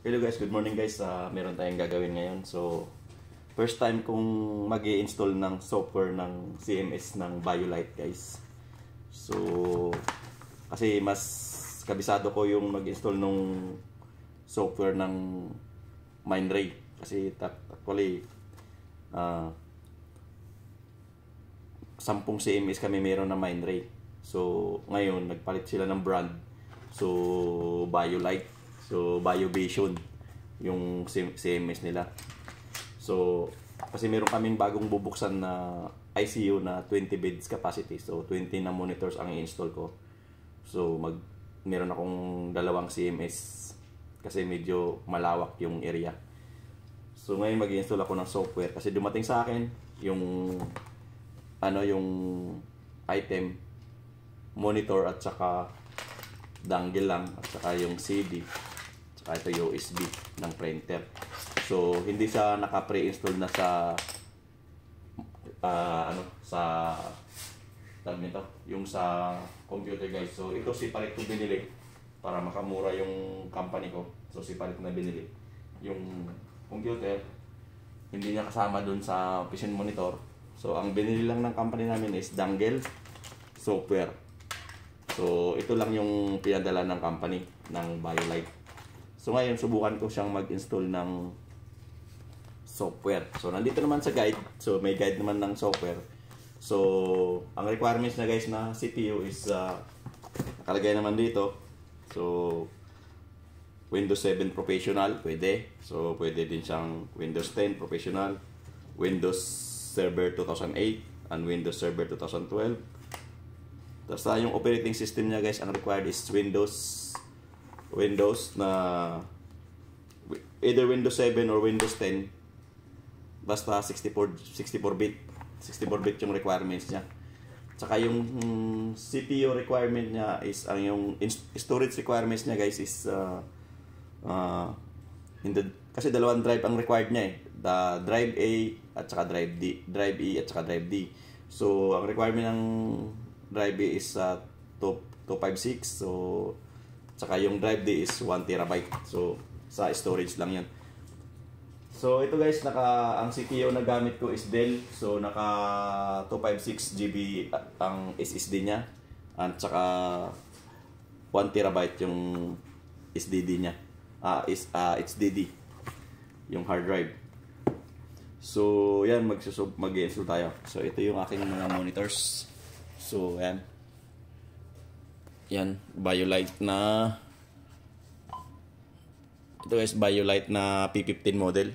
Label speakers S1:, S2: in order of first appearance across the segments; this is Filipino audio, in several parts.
S1: Hello guys, good morning guys. Uh, meron tayong gagawin ngayon. So, first time kong mag install ng software ng CMS ng BioLite guys. So, kasi mas kabisado ko yung mag-install nung software ng MindRay. Kasi actually, uh, sampung CMS kami meron na MindRay. So, ngayon, nagpalit sila ng brand. So, BioLite So, BioVision yung CMS nila. So, kasi meron kaming bagong bubuksan na ICU na 20 beds capacity. So, 20 na monitors ang i-install ko. So, mag meron akong dalawang CMS kasi medyo malawak yung area. So, ngayon mag-install ako ng software kasi dumating sa akin yung ano yung item monitor at saka dangle lang at saka yung CD kahit sa USB ng printer. So, hindi siya naka-pre-install na sa uh, ano, sa tag nito, yung sa computer guys. So, ito si Palit ko binili para makamura yung company ko. So, si Palit na binili. Yung computer, hindi niya kasama dun sa vision monitor. So, ang binili lang ng company namin is dangle software. So, ito lang yung pinadala ng company ng BioLite. So ngayon, subukan ko siyang mag-install ng software. So nandito naman sa guide. So may guide naman ng software. So ang requirements na guys na CPU is uh, nakalagay naman dito. So Windows 7 Professional, pwede. So pwede din siyang Windows 10 Professional, Windows Server 2008, and Windows Server 2012. Tapos ah, yung operating system niya guys, ang required is Windows Windows na either Windows 7 or Windows 10 basta 64 64 bit 64 bit yung requirements niya tsaka yung mm, CPU requirement niya is ang yung storage requirements niya guys is uh, uh, in the, kasi dalawang drive ang required niya eh the drive A at saka drive D drive E at saka drive D so ang requirement ng drive A is uh, 256 so Tsaka yung drive D is 1 terabyte. So, sa storage lang yan. So, ito guys, naka, ang CPU na gamit ko is Dell. So, naka 256 GB ah, ang SSD niya. At tsaka 1 terabyte yung SDD niya. Ah, uh, is, uh, ah, HDD. Yung hard drive. So, yan, magsusub, mag-install tayo. So, ito yung aking mga monitors. So, yan. Yan, Biolite na Ito guys, Biolite na P15 model.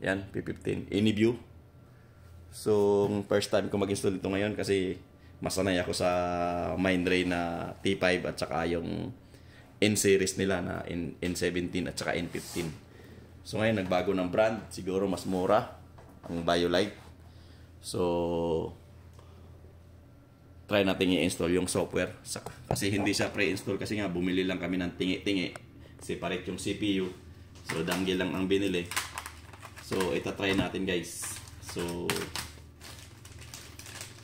S1: Yan, P15 Anyview. So, first time ko mag-install ito ngayon kasi masanay ako sa Mindray na T5 at saka yung N series nila na N N17 at saka N15. So ngayon nagbago ng brand, siguro mas mura ang Biolite. So try natin i-install yung software kasi hindi siya pre-install kasi nga bumili lang kami ng tingi-tingi separate yung CPU so dangge lang ang binili so try natin guys so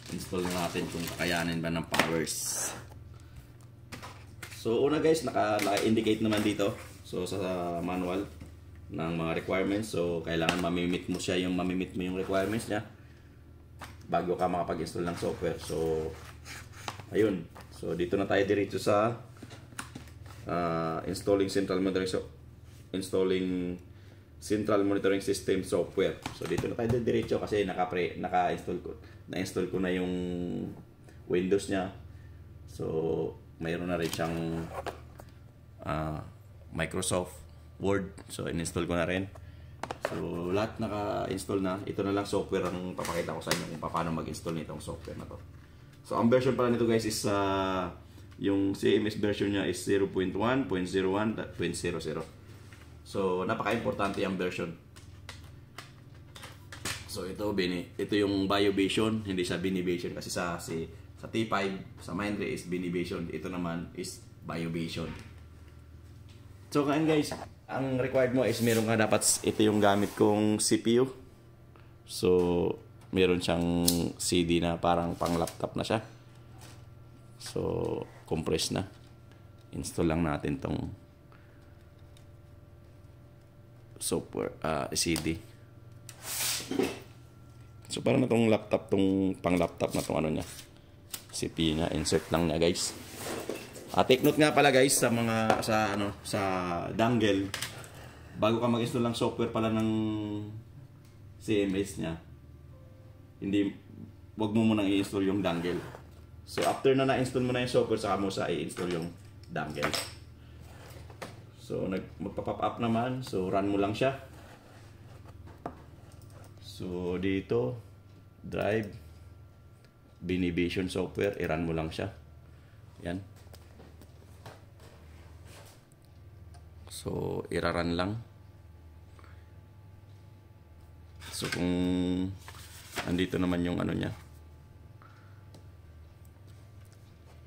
S1: install na natin kung kakayanin ba ng powers so una guys naka-indicate naman dito so sa manual ng mga requirements so kailangan mamimit mo siya yung mamimit mo yung requirements niya bago ka makapag-install ng software so Ayun. So, dito na tayo diretso sa uh, installing central monitoring so installing central monitoring system software. So, dito na tayo diretso kasi naka-install naka, install ko. Na-install ko na yung Windows niya. So, mayroon na rin siyang uh, Microsoft Word. So, in-install ko na rin. So, lahat naka-install na. Ito na lang software ang papakita ko sa inyo kung paano mag-install nitong software na to. So, ang version pala nito guys is uh, yung CMS version niya is 0.1.01.00. So, napaka-importante ang version. So, ito, bini, ito yung BioVision, hindi siya BiniVision kasi sa, si, sa T5, sa Mindray is BiniVision. Ito naman is BioVision. So, ngayon guys, ang required mo is meron ka dapat, ito yung gamit kong CPU. So, meron siyang CD na parang pang laptop na siya. So, compress na. Install lang natin tong software, uh, ah, CD. So, parang na tong laptop, tong pang laptop na tong ano niya. CPU niya, insert lang niya guys. Uh, take note nga pala guys sa mga sa ano sa dangle bago ka mag-install ng software pala ng CMS niya hindi wag mo munang i-install yung dangle. So after na na-install mo na yung software saka mo sa i-install yung dangle. So nag magpa-pop up naman. So run mo lang siya. So dito drive Binivision software, i-run mo lang siya. Yan. So, iraran lang. So, kung andito naman yung ano niya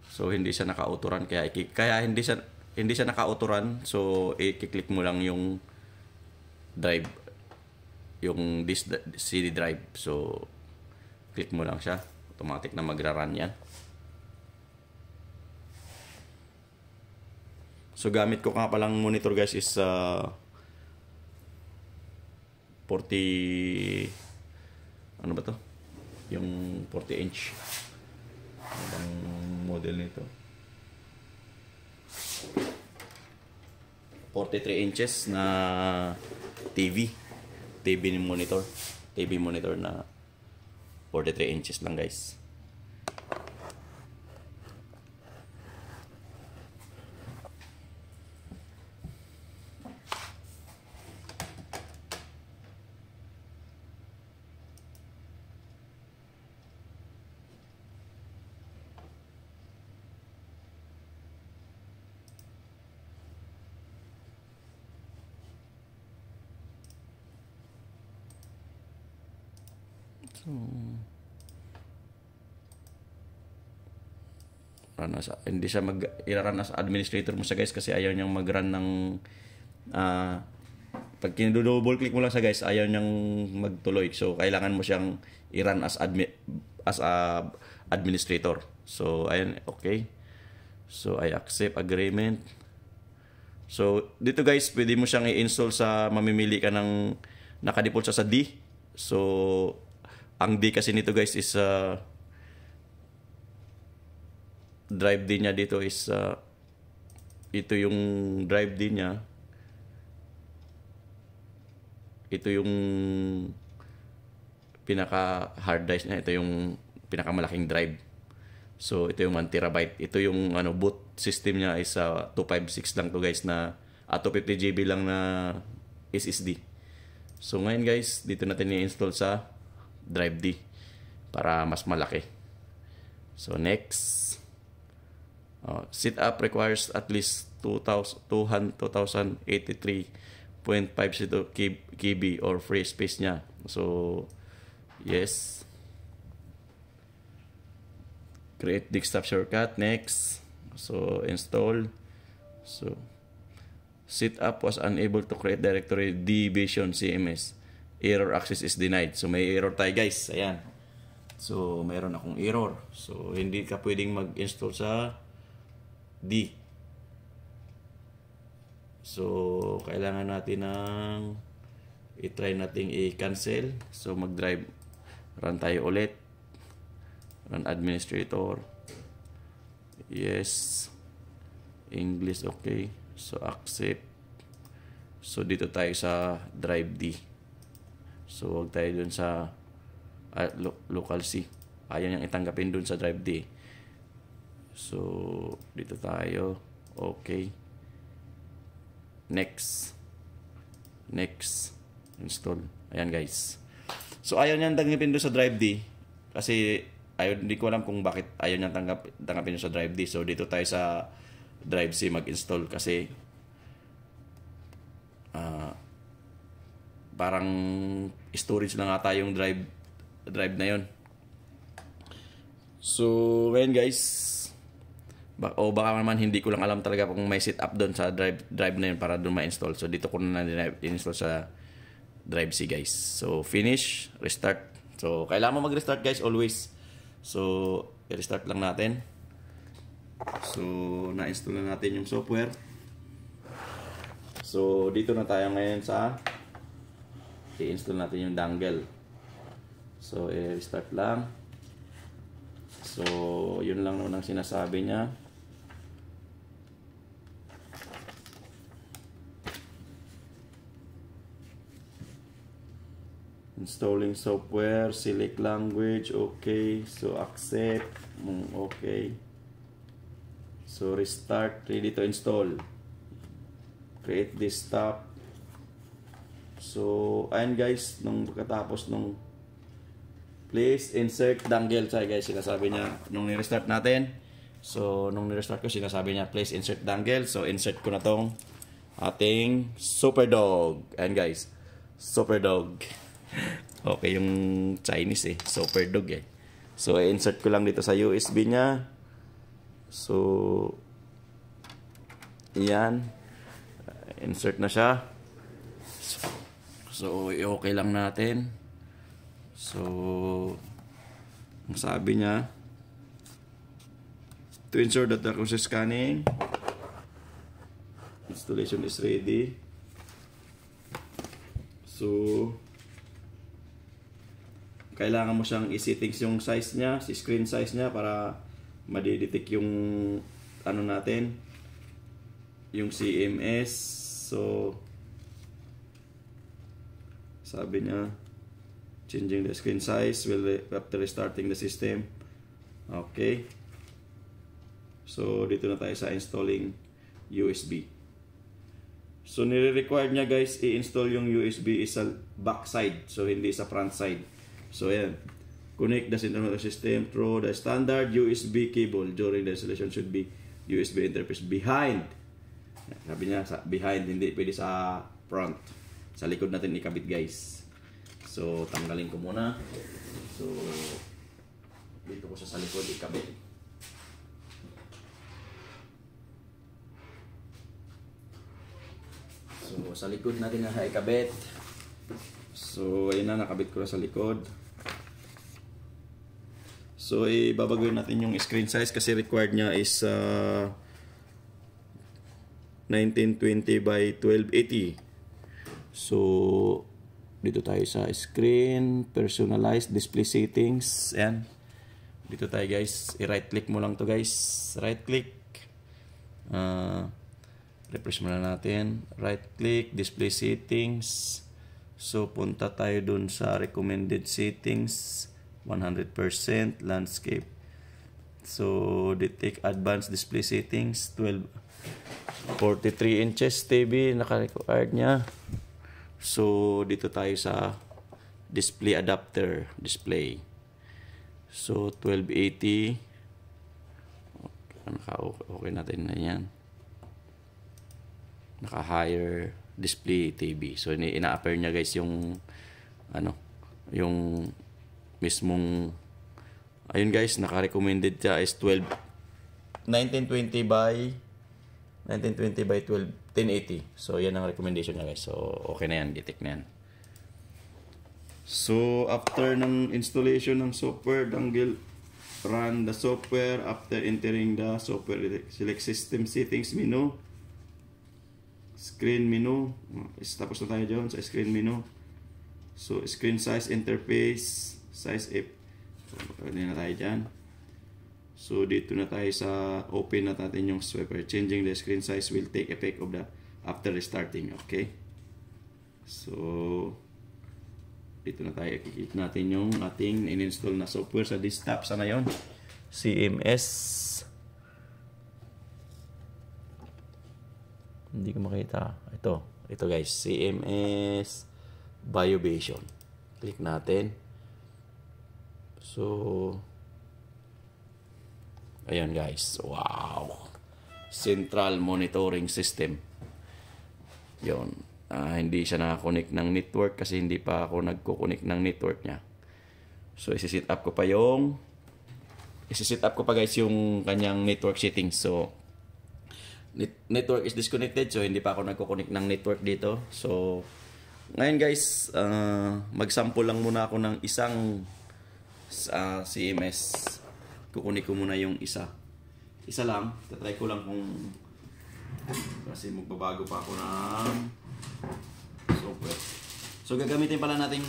S1: so hindi siya nakauturan kaya ikik kaya hindi siya hindi siya nakauturan so i-click mo lang yung drive yung this CD drive so click mo lang siya automatic na magra-run yan So gamit ko nga pa lang monitor guys is uh, ah, 40 ano ba to? Yung 40 inch. Ang model nito. 43 inches na TV. TV ni monitor. TV monitor na 43 inches lang guys. So, run as, hindi siya mag i-run as administrator mo siya guys kasi ayaw niyang mag-run ng uh, pag kinu-double click mo lang siya guys ayaw niyang magtuloy so kailangan mo siyang i-run as admin as a administrator so ayan, okay so I accept agreement so dito guys pwede mo siyang i-install sa mamimili ka ng naka-default siya sa D so ang D kasi nito guys is uh, drive din niya dito is uh, ito yung drive din niya. Ito yung pinaka hard drive niya, ito yung pinakamalaking drive. So ito yung 1 terabyte. Ito yung ano boot system niya is uh, 256 lang to guys na uh, 250 GB lang na SSD. So ngayon guys, dito natin i-install sa drive D para mas malaki. So next, uh, oh, sit up requires at least 2,083.5 kb or free space niya. So yes. Create desktop shortcut. Next. So install. So sit up was unable to create directory D vision CMS error access is denied. So may error tayo guys. Ayan. So mayroon akong error. So hindi ka pwedeng mag-install sa D. So kailangan natin ng i-try nating i-cancel. So mag-drive run tayo ulit. Run administrator. Yes. English okay. So accept. So dito tayo sa drive D. So, huwag tayo dun sa uh, lo local C. Ayaw niyang itanggapin dun sa drive D. So, dito tayo. Okay. Next. Next. Install. Ayan guys. So, ayaw niyang tanggapin dun sa drive D. Kasi, ayaw, hindi ko alam kung bakit ayaw niyang tanggap, tanggapin dun sa drive D. So, dito tayo sa drive C mag-install kasi ah uh, parang storage na nga tayong drive drive na yon so ngayon guys bak o baka naman hindi ko lang alam talaga kung may setup doon sa drive drive na yun para doon ma-install so dito ko na na-install sa drive C guys so finish restart so kailangan mo mag-restart guys always so i-restart lang natin so na-install na natin yung software so dito na tayo ngayon sa i-install natin yung dangle so i-restart lang so yun lang naman ang sinasabi niya installing software select language okay so accept mm, okay so restart ready to install create this tab So, ayan guys, nung pagkatapos nung please insert dangle. Sorry guys, sinasabi niya nung ni-restart natin. So, nung ni-restart ko, sinasabi niya please insert dangle. So, insert ko na tong ating super dog. Ayan guys, super dog. okay yung Chinese eh, super dog eh. So, insert ko lang dito sa USB niya. So, yan. Insert na siya. So, So, i-okay lang natin. So, ang sabi niya, to ensure that the cross scanning installation is ready. So, kailangan mo siyang i-settings yung size niya, si screen size niya para madidetect yung ano natin, yung CMS. So, sabi niya, changing the screen size will after restarting the system. Okay. So, dito na tayo sa installing USB. So, nire-require niya guys, i-install yung USB sa back side. So, hindi sa front side. So, ayan. Connect the central system through the standard USB cable during the installation should be USB interface behind. Sabi niya, sa behind, hindi pwede sa front sa likod natin ikabit guys so tanggalin ko muna so dito ko siya sa likod ikabit so sa likod natin na ikabit so ayun na nakabit ko na sa likod So ibabagoy natin yung screen size kasi required niya is uh, ah, 1920 by 1280. So, dito tayo sa screen, personalized display settings, and dito tayo guys, i-right click mo lang to guys, right click, uh, ah, refresh muna natin, right click, display settings, so punta tayo dun sa recommended settings, 100% landscape, so detect advanced display settings, 12, 43 inches TV, naka-required niya, So, dito tayo sa display adapter display. So, 1280. Naka okay natin na yan. Naka higher display TV. So, ina-appear niya guys yung ano, yung mismong ayun guys, naka-recommended siya is 12 1920 by 1920 by 12 1080. So, yan ang recommendation niya guys. So, okay na yan. Gitik na yan. So, after ng installation ng software, dangle run the software after entering the software select system settings menu screen menu ah, tapos na tayo dyan sa screen menu so screen size interface size if so, pwede na tayo dyan So dito na tayo sa open na natin yung swiper. Changing the screen size will take effect of the after restarting. Okay. So dito na tayo ikikit natin yung ating in-install na software sa desktop. Sana yon CMS. Hindi ko makita. Ito. Ito guys. CMS Biovation. Click natin. So, Ayan guys. Wow. Central monitoring system. Yon. Uh, ah, hindi siya nakakonect ng network kasi hindi pa ako nagko-connect ng network niya. So, isi-set up ko pa yung isi-set up ko pa guys yung kanyang network settings. So, net network is disconnected so hindi pa ako nagko-connect ng network dito. So, ngayon guys, uh, mag-sample lang muna ako ng isang uh, ah, CMS kukunin ko muna yung isa. Isa lang. Tatry ko lang kung kasi magbabago pa ako ng software. So gagamitin pala nating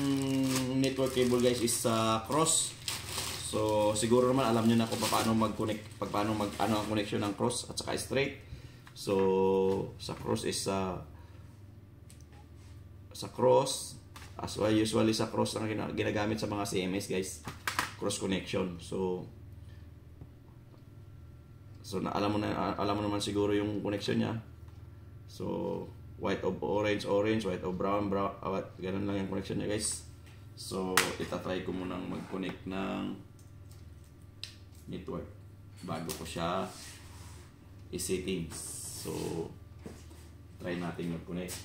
S1: network cable guys is sa uh, cross. So siguro naman alam niyo na kung paano mag-connect, pag paano mag ano ang connection ng cross at saka straight. So sa cross is sa uh, sa cross as well usually sa cross ang ginagamit sa mga CMS guys cross connection so So na, alam mo na alam mo naman siguro yung connection niya. So white of orange, orange, white of brown, brown, ah, at ganun lang yung connection niya, guys. So itatry ko muna mag-connect ng network bago ko siya i-settings. So try natin mag-connect.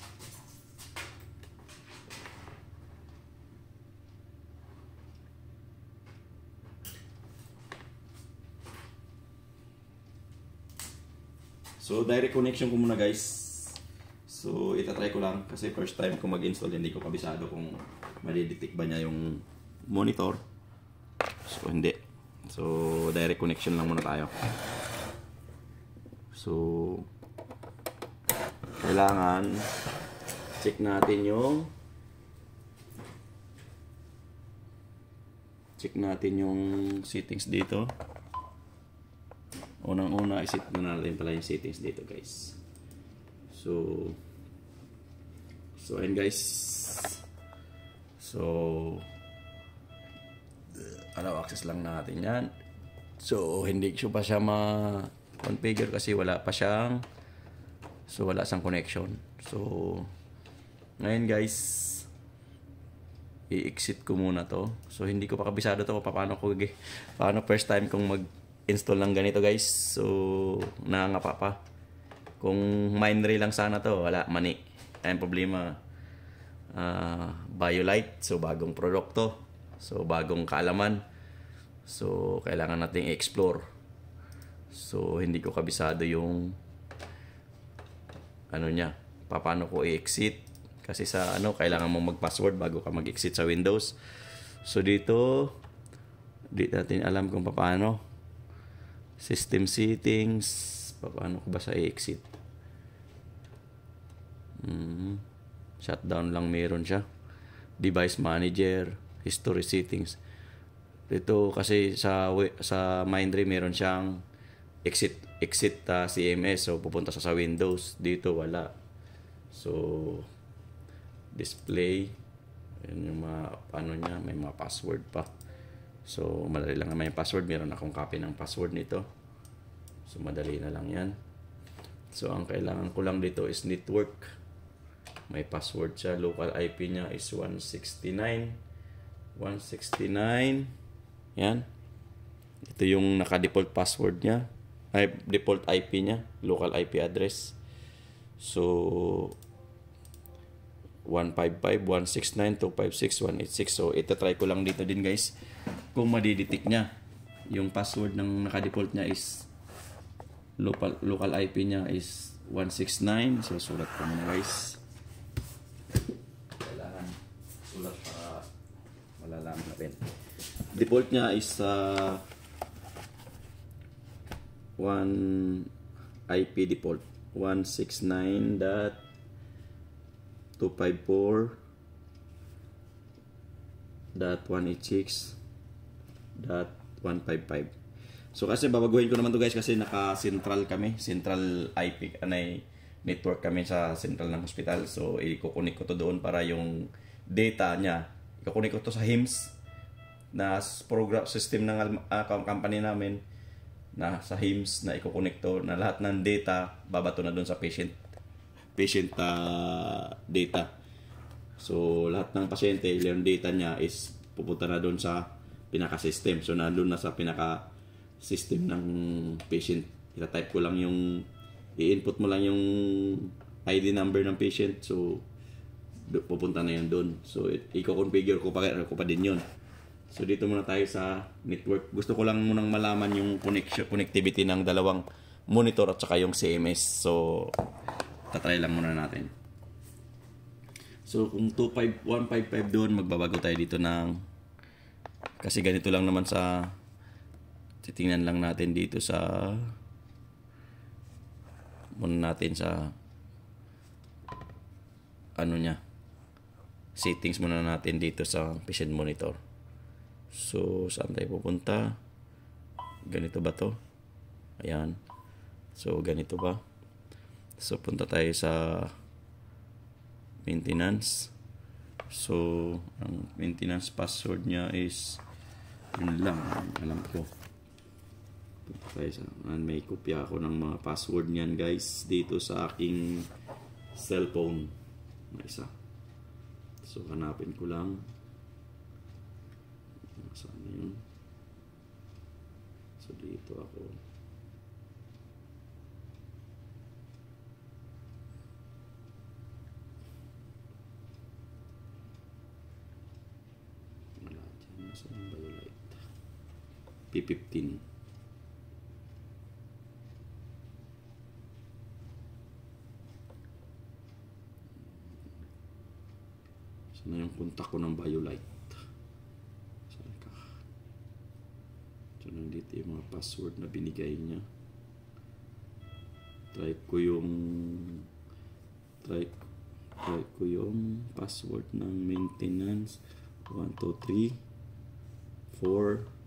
S1: So, direct connection ko muna guys. So, itatry ko lang kasi first time ko mag-install hindi ko kabisado kung madidetect ba niya yung monitor. So, hindi. So, direct connection lang muna tayo. So, kailangan check natin yung check natin yung settings dito. Unang-una, isit na natin pala yung settings dito guys. So, so and guys. So, allow access lang natin yan. So, hindi siya pa siya ma-configure kasi wala pa siyang so wala siyang connection. So, ngayon guys, i-exit ko muna to. So, hindi ko pa kabisado to paano ko, paano first time kong mag install lang ganito guys. So, nangangapa pa. Kung minery lang sana to, wala, mani. Ang problema, uh, BioLite. So, bagong produkto. So, bagong kaalaman. So, kailangan nating explore. So, hindi ko kabisado yung ano niya, paano ko i-exit. Kasi sa ano, kailangan mo mag-password bago ka mag-exit sa Windows. So, dito, di natin alam kung paano system settings, paano ko ba sa exit? Mm, shutdown lang meron siya. Device manager, history settings. Dito kasi sa sa Mindray meron siyang exit exit uh, ah, CMS so pupunta sa sa Windows dito wala. So display yun yung mga ano niya may mga password pa So, madali lang naman yung password. Meron akong copy ng password nito. So, madali na lang yan. So, ang kailangan ko lang dito is network. May password siya. Local IP niya is 169. 169. Yan. Ito yung naka-default password niya. Ay, default IP niya. Local IP address. So, 155, 169, 256, 186. So, ito try ko lang dito din guys kung madidetect niya yung password ng naka-default niya is local, local IP niya is 169 so sulat ko muna guys kailangan sulat para malalaman natin default niya is uh, 1 IP default 169.254.186 155 So kasi babaguhin ko naman to guys kasi naka-central kami, central IP anay network kami sa central ng hospital. So i ko to doon para yung data niya, i ko to sa HIMS na program system ng uh, company namin na sa HIMS na i to na lahat ng data babato na doon sa patient patient uh, data. So lahat ng pasyente, yung data niya is pupunta na doon sa pinaka-system. So, nandun na sa pinaka-system ng patient. Itatype ko lang yung, i-input mo lang yung ID number ng patient. So, pupunta na yun doon. So, i-configure ko pa, ko pa din yun. So, dito muna tayo sa network. Gusto ko lang munang malaman yung connection, connectivity ng dalawang monitor at saka yung CMS. So, tatry lang muna natin. So, kung 25155 doon, magbabago tayo dito ng kasi ganito lang naman sa titingnan lang natin dito sa muna natin sa ano niya settings muna natin dito sa patient monitor so saan tayo pupunta ganito ba to ayan so ganito ba so punta tayo sa maintenance So, ang maintenance password niya is yun lang. Alam ko. Guys, ah, may kopya ako ng mga password niyan guys dito sa aking cellphone. May isa. So, hanapin ko lang. Saan na yun? So, dito ako. P15. Saan yung kontak ko ng Biolite? Saan ka? Ah. So, nandito yung mga password na binigay niya. Try ko yung try, try ko yung password ng maintenance 1, 2, 3 4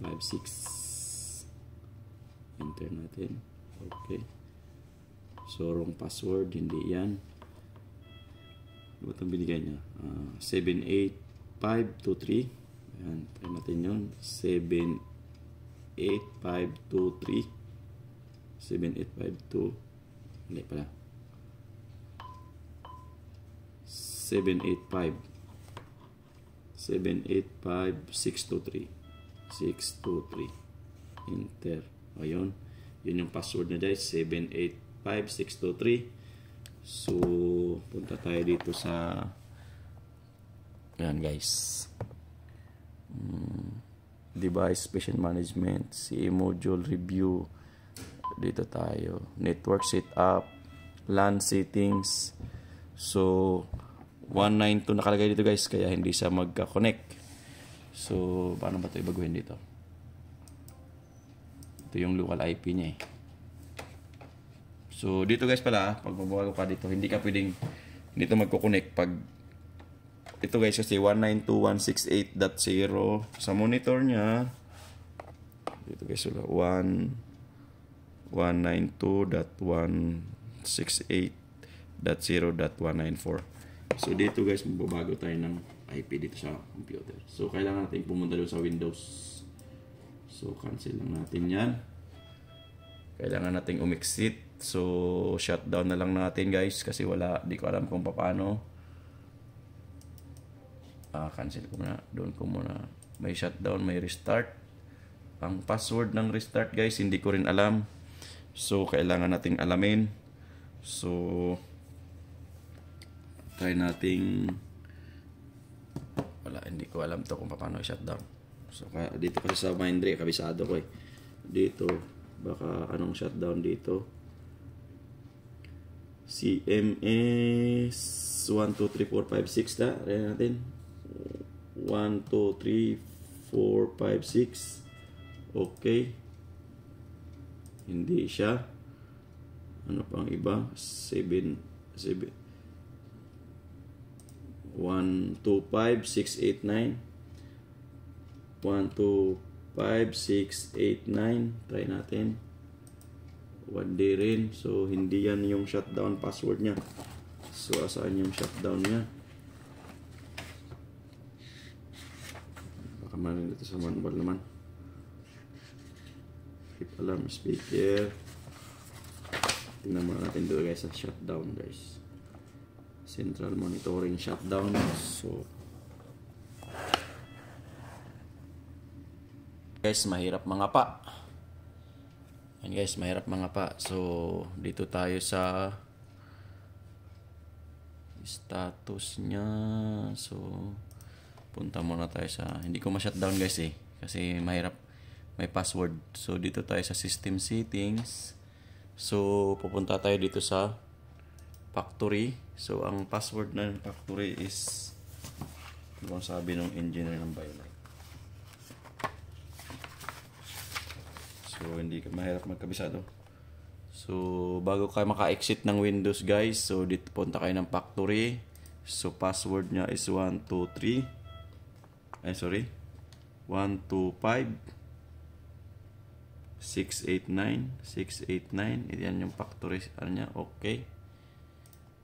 S1: 56 enter natin okay so wrong password hindi yan ano binigay niya uh, ah, 78523 ayan try natin yun 78523 7852 hindi pala 785 785623 623. Enter. Ayun. Yun yung password na guys. 785623. So, punta tayo dito sa yan guys. Hmm. Device Patient Management. CA Module Review. Dito tayo. Network Setup. LAN Settings. So, 192 nakalagay dito guys. Kaya hindi siya magka-connect. So, paano ba ito ibaguhin dito? Ito yung local IP niya eh. So, dito guys pala, pag ah, mabago ka dito, hindi ka pwedeng dito ito magkoconnect pag ito guys kasi 192.168.0 sa monitor niya dito guys wala 192.168.0.194 so dito guys magbabago tayo ng IP dito sa computer. So, kailangan natin pumunta doon sa Windows. So, cancel lang natin yan. Kailangan nating umexit. So, shutdown na lang natin guys kasi wala, di ko alam kung paano. Ah, cancel ko muna. Doon ko muna. May shutdown, may restart. Ang password ng restart guys, hindi ko rin alam. So, kailangan nating alamin. So, try nating wala Hindi ko alam to kung paano i-shutdown. So, kaya, dito kasi sa Mindray, kabisado ko eh. Dito, baka anong shutdown dito? CMS 1, 2, 3, 4, 5, 6 na. Ayan natin. 1, 2, 3, 4, 5, 6. Okay. Hindi siya. Ano pang iba? 7, 7. 125689 2, Try natin. 1 day rin. So, hindi yan yung shutdown password niya. So, asaan yung shutdown niya? Baka manin dito sa manual naman. Keep alarm speaker. Tingnan muna natin doon guys sa shutdown guys central monitoring shutdown so guys mahirap mga pa and guys mahirap mga pa so dito tayo sa status niya so punta muna tayo sa hindi ko ma-shutdown guys eh kasi mahirap may password so dito tayo sa system settings so pupunta tayo dito sa factory. So, ang password na ng factory is ano sabi ng engineer ng Biolite. So, hindi ka mahirap magkabisado. So, bago kayo maka-exit ng Windows guys, so dito punta kayo ng factory. So, password niya is 123. Ay, sorry. 125. 689 689 yan yung factory ano niya okay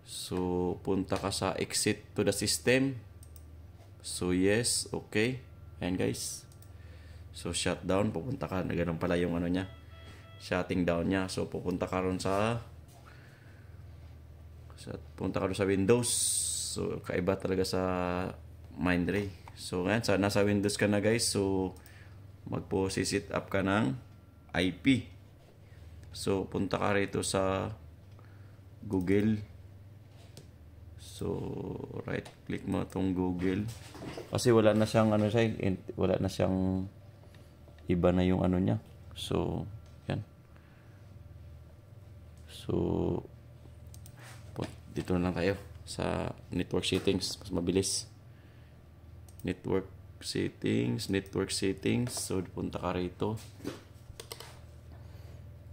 S1: So, punta ka sa exit to the system. So, yes. Okay. Ayan, guys. So, shutdown. Pupunta ka. Ganun pala yung ano niya. Shutting down niya. So, pupunta ka ron sa... sa punta ka ron sa Windows. So, kaiba talaga sa Mindray. So, ngayon, sa, nasa Windows ka na, guys. So, magpo-sit up ka ng IP. So, punta ka rito sa Google So, right click mo tong Google. Kasi wala na siyang ano siya, wala na siyang iba na yung ano niya. So, yan. So, dito na lang tayo sa network settings mas mabilis network settings network settings so punta ka rito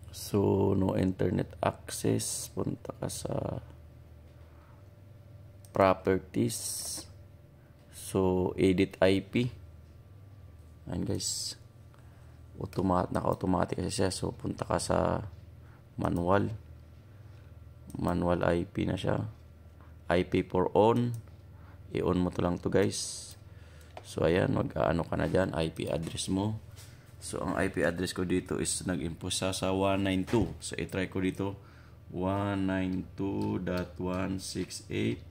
S1: so no internet access punta ka sa properties so edit IP and guys automatic naka automatic kasi siya so punta ka sa manual manual IP na siya IP for on i-on mo to lang to guys so ayan mag ano ka na dyan IP address mo so ang IP address ko dito is nag-impose sa 192 so i-try ko dito 192.168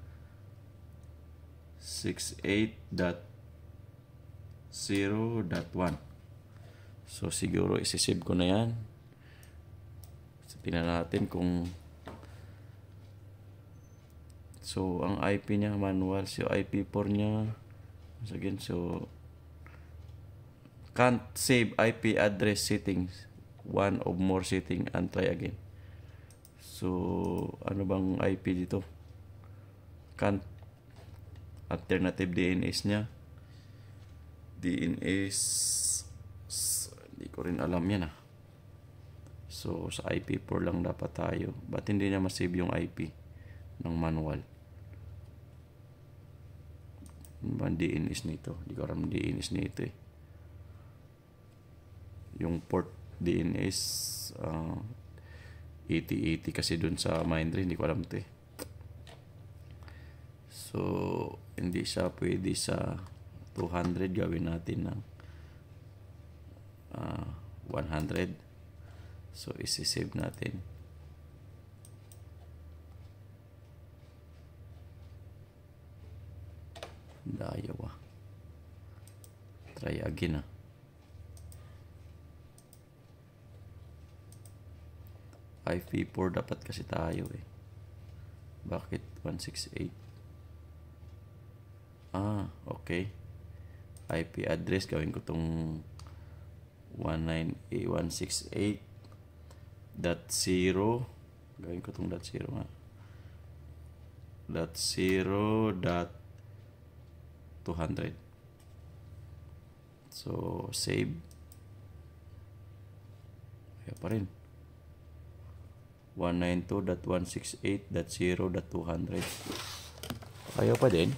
S1: 68.0.1 So siguro isisave ko na yan. Tingnan natin kung So ang IP niya manual, so IP4 niya. So again, so can't save IP address settings one of more setting and try again. So ano bang IP dito? Can't alternative DNS niya. DNS hindi ko rin alam yan ah. So sa IP4 lang dapat tayo. Ba't hindi niya masave yung IP ng manual? Ano ba DNS nito? Hindi ko alam DNS nito eh. Yung port DNS uh, 8080 kasi dun sa Mindray. Hindi ko alam ito eh. So, hindi siya pwede sa 200. Gawin natin ng uh, ah, 100. So, isi-save natin. Dayawa. Try again ah. IP4 dapat kasi tayo eh. Bakit 168? Ah, okay. IP address gawin ko tong 198.168.0 gawin ko tong dot 0 0 200. So, save. Kaya pa rin. 192.168.0.200 Ayaw pa din.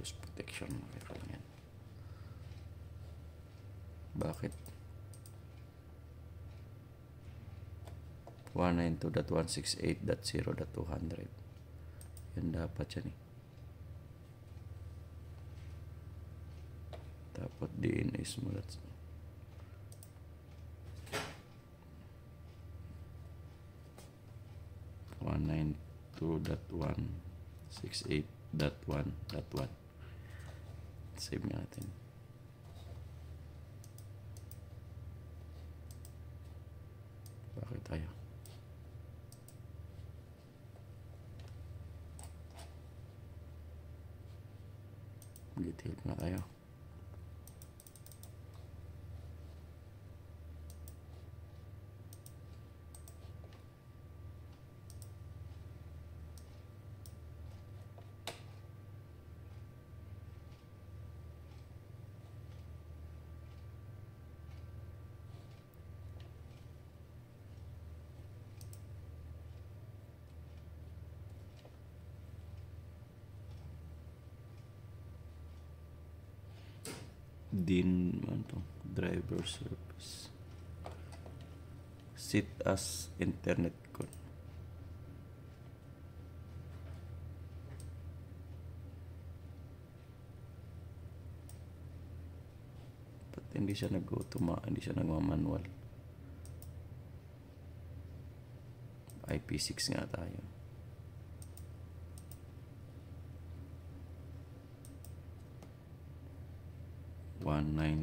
S1: virus protection virusnya gitu kan. bakit hundred yang dapat ya nih dapat DNA semula one nine two that one six eight that one that one saved me, I think. driver service sit as internet code but hindi siya nag-automa hindi siya nagma-manual IP6 nga tayo one nine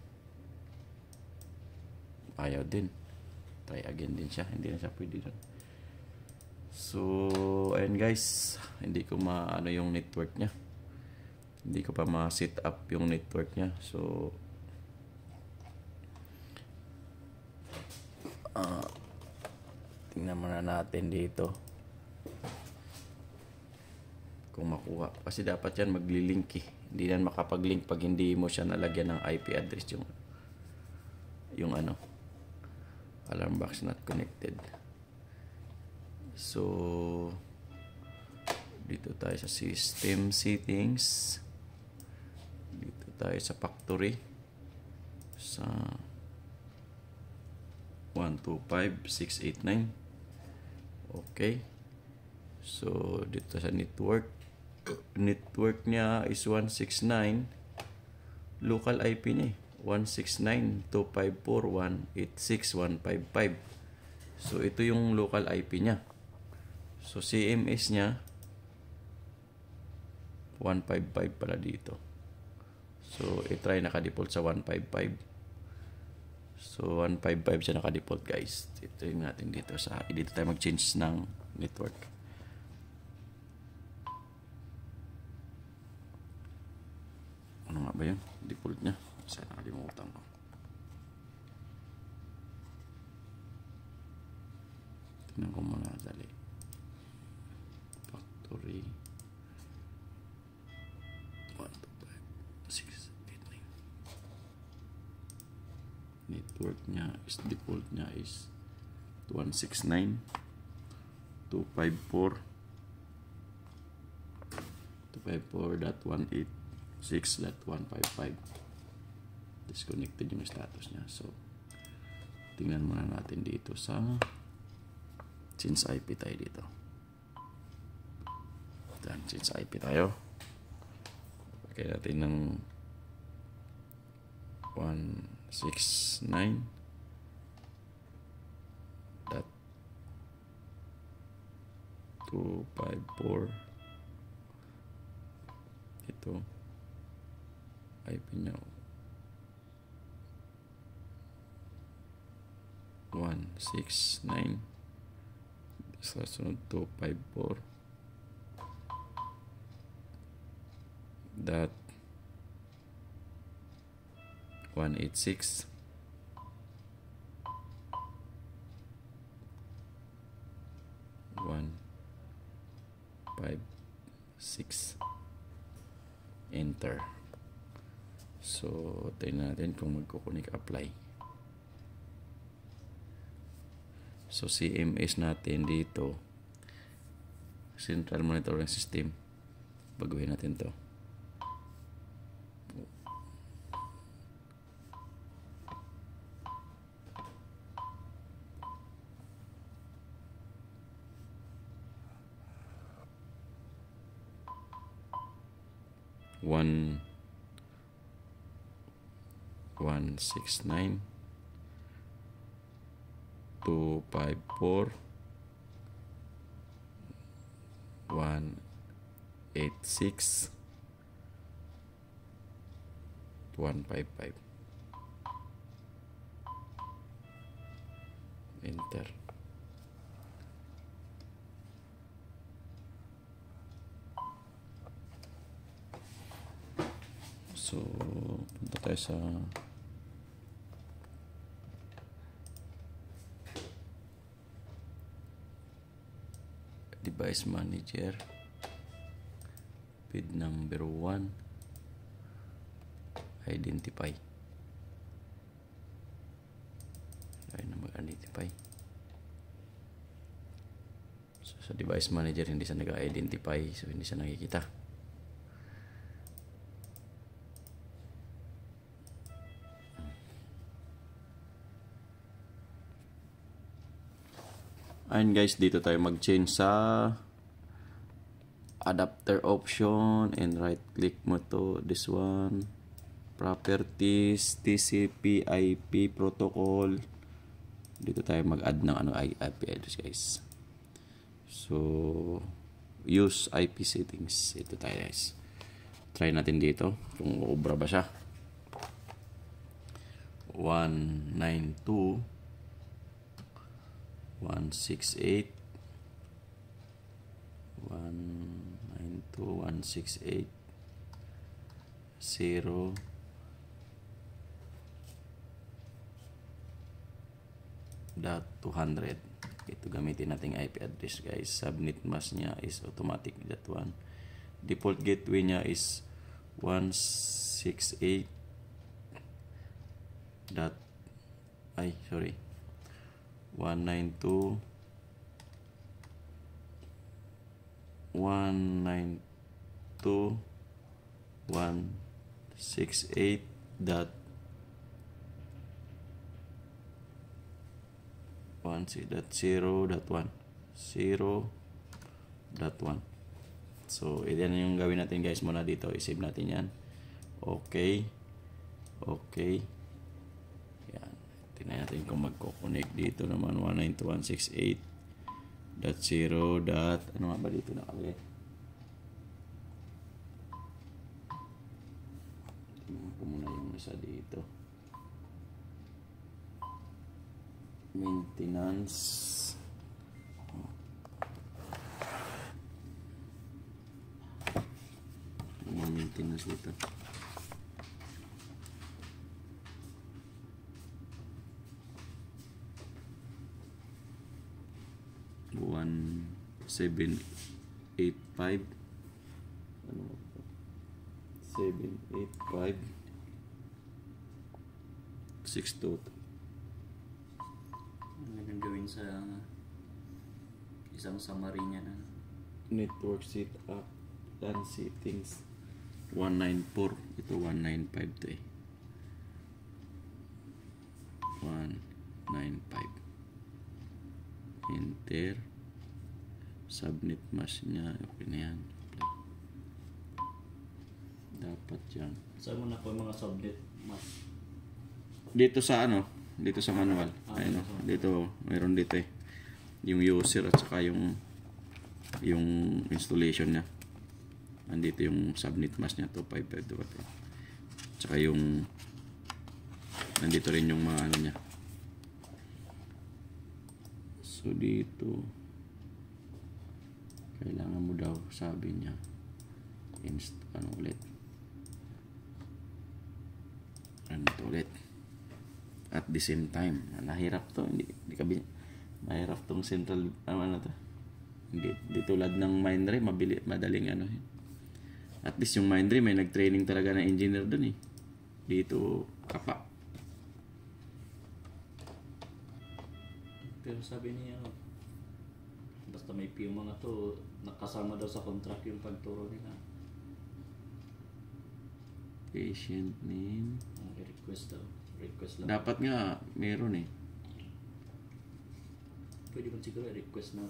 S1: ayaw din try again din siya hindi na siya pwede dun so ayun guys hindi ko maano yung network niya hindi ko pa ma-set up yung network niya so uh, tingnan muna natin dito kung makuha kasi dapat yan maglilink eh hindi yan makapag-link pag hindi mo siya nalagyan ng IP address yung yung ano alarm box not connected so dito tayo sa system settings dito tayo sa factory sa 125689 okay so dito sa network network niya is 169 local IP niya eh. 169.254.186.155 So, ito yung local IP niya. So, CMS niya 155 pala dito. So, i-try na ka default sa 155. So, 155 siya naka-default guys. Ito yung natin dito. sa Dito tayo mag-change ng network. Ano nga ba yun? Default niya. Kasi nakalimutan ko. Tingnan ko muna dali. Factory. 1, 2, 5, 6, Network niya is default niya is 169 254 254.186.155 disconnected yung status niya. So, tingnan muna natin dito sa since IP tayo dito. Dan, since IP tayo. Okay natin ng 169 dot 254 ito IP niya oh. 1, 6, 9 sa sunod 2, 5, 4 dot 186 156 enter so tayo natin kung magkukunik apply So CMS natin dito Central Monitoring System baguhin natin to one one six nine 2, 5, 4, 1, 8, 6, 1, 5, 5. Enter. So, punta tayo sa Device Manager PID number 1 identify ay na mag-identify so, sa device manager hindi siya nag-identify so hindi siya nakikita Ayun guys, dito tayo mag-change sa adapter option and right click mo to this one properties TCP IP protocol dito tayo mag-add ng ano IP address guys so use IP settings ito tayo guys try natin dito kung uubra ba siya 192 168 192 168 0 gamitin nating IP address guys subnet masknya is automatic that one default gateway nya is 168 dot ay sorry 192 192 168 dot so yan yung gawin natin guys muna dito I-save natin yan okay okay Tingnan natin kung magkoconnect dito naman 192.168.0. ano nga ba dito na nakalagay? Tingnan ko muna yung nasa dito. Maintenance. Ano yung maintenance dito. 785 ano 785 6 Ang gawin sa isang summary niya na network seat up and settings 194 ito 195 to eh 195 enter subnet mask niya pinayan dapat yan saan mo na po yung mga subnet mask dito sa ano dito sa manual ah, ayun so. dito mayroon dito eh yung user at saka yung yung installation niya andito yung subnet mask niya to 552 at saka yung nandito rin yung mga ano niya so dito kailangan mo daw sabi niya inst ano ulit ano ulit at the same time nahirap to hindi, hindi ka mahirap tong central ano, ano to hindi, hindi tulad ng mindray mabili, madaling ano eh. at least yung mindray may nag-training talaga na engineer dun eh dito kapak pero sabi niya basta may few mga to nakasama daw sa contract yung pagturo nila. Patient name. Okay, ah, request daw. Request lang. Dapat nga, meron eh. Pwede ba siguro request na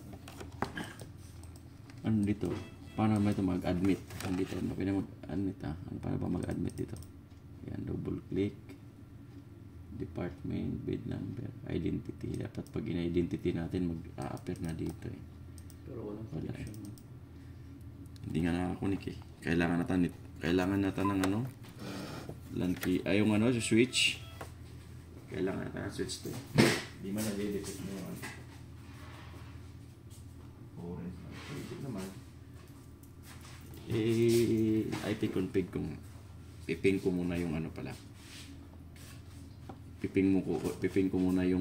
S1: Ano dito? Paano ba ito mag-admit? Ano dito? Ano pwede mag-admit ano ah? Ano paano ba mag-admit dito? Yan, double click. Department, bid number, identity. Dapat pag in-identity natin, mag-a-appear na dito eh. Pero walang connection. Wala. Hindi nga nakakunik eh. Kailangan na tanit. Kailangan na tanang ano? LAN key. Ay, yung ano, sa switch. Kailangan na tanang switch to. Hindi man nag-detect mo ano. Orange. Eh, IP config kung piping ko muna yung ano pala. Piping mo ko, piping ko muna yung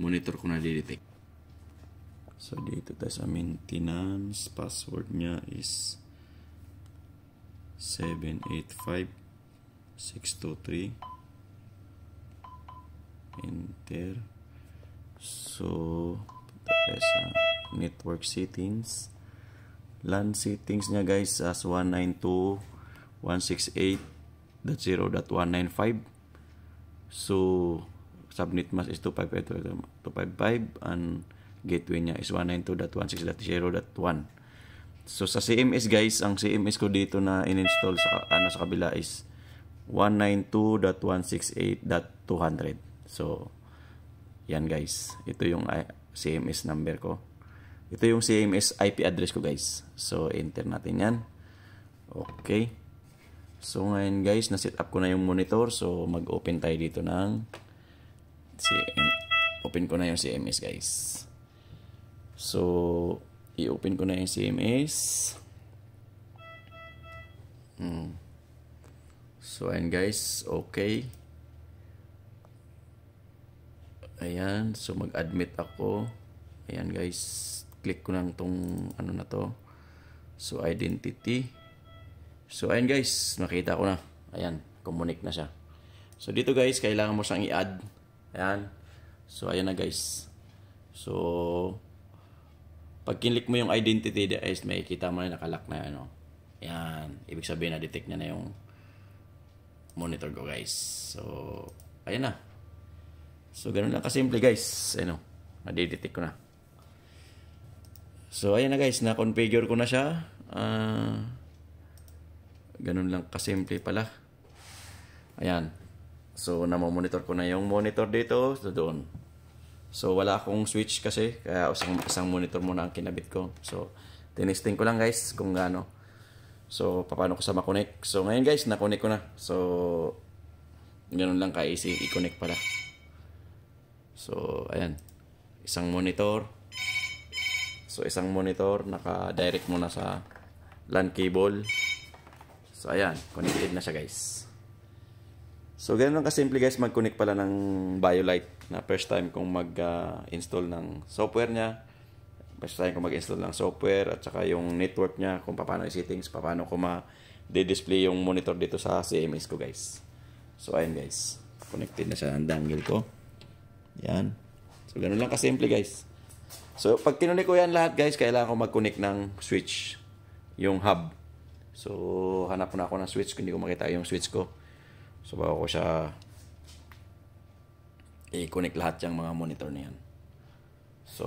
S1: monitor ko na didetect. So, dito tayo sa maintenance. Password niya is 785-623. Enter. So, punta tayo sa network settings. LAN settings niya guys as 192.168.0.195. So, subnet mask is 255.255 and gateway niya is 192.168.0.1 so sa CMS guys ang CMS ko dito na ininstall sa ano sa kabila is 192.168.200 so yan guys ito yung ah, CMS number ko ito yung CMS IP address ko guys so enter natin yan okay so ngayon guys na set up ko na yung monitor so mag open tayo dito ng CMS open ko na yung CMS guys So, i-open ko na yung CMS. Hmm. So, ayan guys. Okay. Ayan. So, mag-admit ako. Ayan guys. Click ko lang tong ano na to. So, identity. So, ayan guys. Nakita ko na. Ayan. Communic na siya. So, dito guys. Kailangan mo siyang i-add. Ayan. So, ayan na guys. So, pag kinlik mo yung identity device, may kita mo na nakalock na ano. Yan. Ibig sabihin na detect na na yung monitor ko guys. So, ayan na. So, ganun lang kasimple guys. Ano, na-detect ko na. So, ayan na guys. Na-configure ko na siya. Uh, ganun lang kasimple pala. Ayan. So, na-monitor ko na yung monitor dito. So, doon. So wala akong switch kasi kaya isang, isang monitor muna ang kinabit ko. So tinesting ko lang guys kung gaano. So paano ko sa makonek. So ngayon guys nakonek ko na. So ganun lang ka easy i-connect pala. So ayan. Isang monitor. So isang monitor naka-direct muna sa LAN cable. So ayan, connected na siya guys. So, ganun lang kasimple guys, mag-connect pala ng BioLite na first time kong mag-install ng software niya. First time kong mag-install ng software at saka yung network niya, kung paano yung settings, paano ko ma-display yung monitor dito sa CMS ko guys. So, ayun guys. Connected na siya ang dangle ko. Yan. So, ganun lang kasimple guys. So, pag kinunik ko yan lahat guys, kailangan ko mag-connect ng switch. Yung hub. So, hanap ko na ako ng switch kung hindi ko makita yung switch ko. So Subukan ko siya i-connect lahat yung mga monitor na yan. So,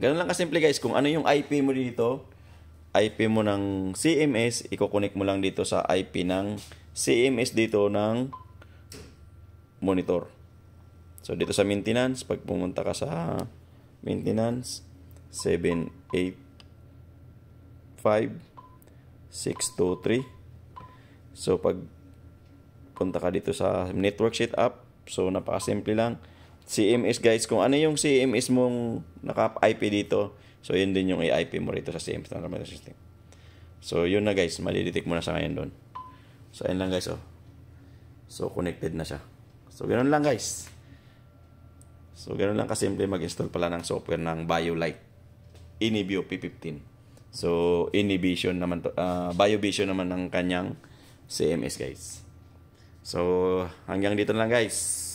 S1: ganun lang kasimple guys. Kung ano yung IP mo dito, IP mo ng CMS, i-connect mo lang dito sa IP ng CMS dito ng monitor. So, dito sa maintenance, pag pumunta ka sa maintenance, 785 623. So, pag punta ka dito sa network setup. So, napakasimple lang. CMS guys, kung ano yung CMS mong naka-IP dito, so yun din yung i-IP mo rito sa CMS na computer system. So, yun na guys, malilitik mo na sa ngayon doon. So, ayun lang guys, oh. So, connected na siya. So, ganoon lang guys. So, ganoon lang kasimple mag-install pala ng software ng BioLite. Inibio P15. So, Inhibition naman to. Uh, BioVision naman ng kanyang CMS guys. So, hanggang dito na lang guys.